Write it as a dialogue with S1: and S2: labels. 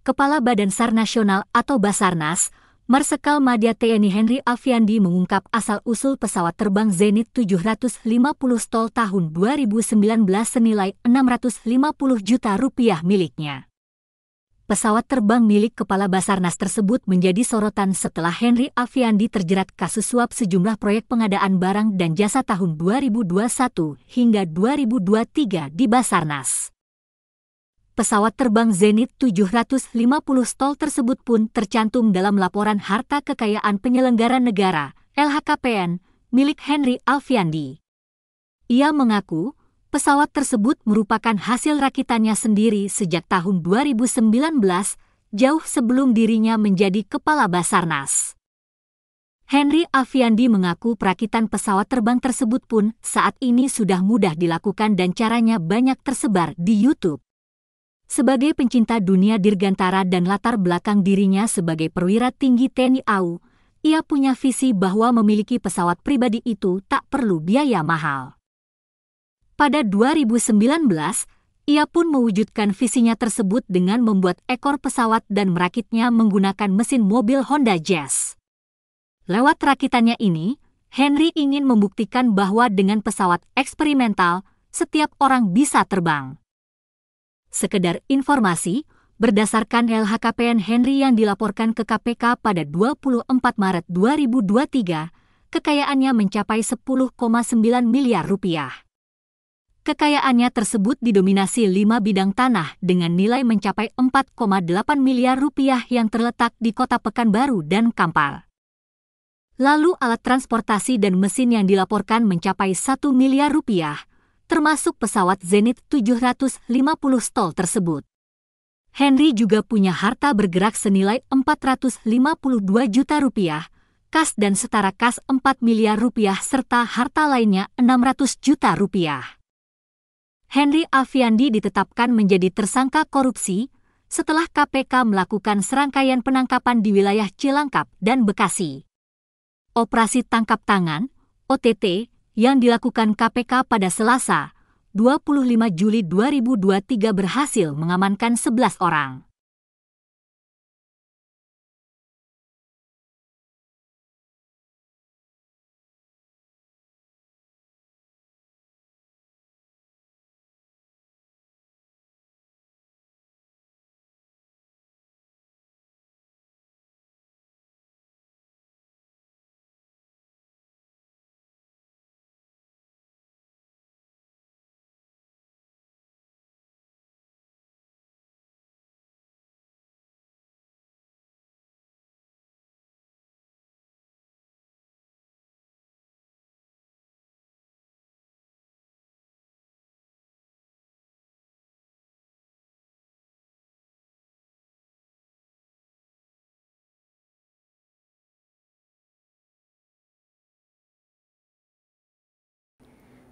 S1: Kepala Badan SAR Nasional atau Basarnas, Marsekal Madya TNI Henry Alfiandi mengungkap asal-usul pesawat terbang Zenit 750 Stol tahun 2019 senilai 650 juta rupiah miliknya. Pesawat terbang milik Kepala Basarnas tersebut menjadi sorotan setelah Henry Alfiandi terjerat kasus suap sejumlah proyek pengadaan barang dan jasa tahun 2021 hingga 2023 di Basarnas pesawat terbang Zenit 750 stol tersebut pun tercantum dalam laporan harta kekayaan penyelenggara negara, LHKPN, milik Henry Alfiandi. Ia mengaku, pesawat tersebut merupakan hasil rakitannya sendiri sejak tahun 2019, jauh sebelum dirinya menjadi kepala Basarnas. Henry Alfiandi mengaku perakitan pesawat terbang tersebut pun saat ini sudah mudah dilakukan dan caranya banyak tersebar di YouTube. Sebagai pencinta dunia dirgantara dan latar belakang dirinya sebagai perwira tinggi TNI AU, ia punya visi bahwa memiliki pesawat pribadi itu tak perlu biaya mahal. Pada 2019, ia pun mewujudkan visinya tersebut dengan membuat ekor pesawat dan merakitnya menggunakan mesin mobil Honda Jazz. Lewat rakitannya ini, Henry ingin membuktikan bahwa dengan pesawat eksperimental, setiap orang bisa terbang. Sekedar informasi, berdasarkan LHKPN Henry yang dilaporkan ke KPK pada 24 Maret 2023, kekayaannya mencapai 10,9 miliar rupiah. Kekayaannya tersebut didominasi lima bidang tanah dengan nilai mencapai 4,8 miliar rupiah yang terletak di kota Pekanbaru dan Kampar. Lalu alat transportasi dan mesin yang dilaporkan mencapai 1 miliar rupiah, termasuk pesawat Zenit 750 stol tersebut. Henry juga punya harta bergerak senilai 452 juta rupiah, kas dan setara kas 4 miliar rupiah serta harta lainnya 600 juta rupiah. Henry Aviandi ditetapkan menjadi tersangka korupsi setelah KPK melakukan serangkaian penangkapan di wilayah Cilangkap dan Bekasi. Operasi tangkap tangan, OTT, yang dilakukan KPK pada Selasa, 25 Juli 2023 berhasil mengamankan 11 orang.